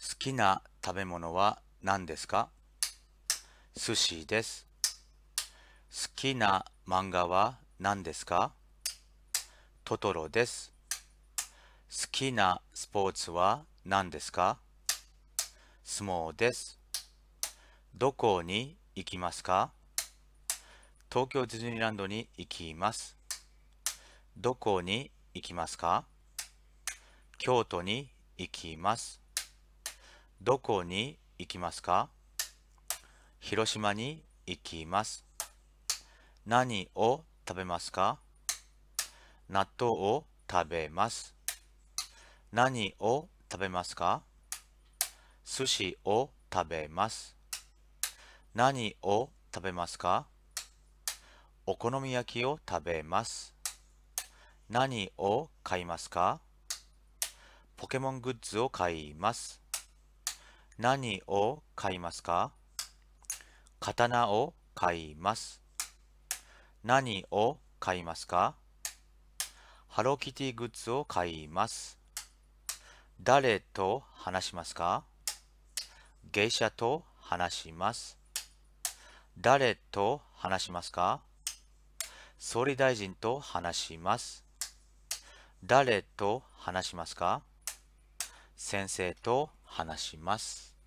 好きな食べ物は何ですか寿司です。好きな漫画は何ですかトトロです。好きなスポーツは何ですか相撲です。どこに行きますか東京ディズニーランドに行きます。どこに行きますか京都に行きます。どこに行きますか広島に行きます。何を食べますか納豆を食べます。何を食べますか寿司を食べます。何を食べますかお好み焼きを食べます。何を買いますかポケモングッズを買います。何を買いますか刀を買います。何を買いますかハローキティグッズを買います。誰と話しますか芸者と話します。誰と話しますか総理大臣と話します。誰と話しますか先生と話します。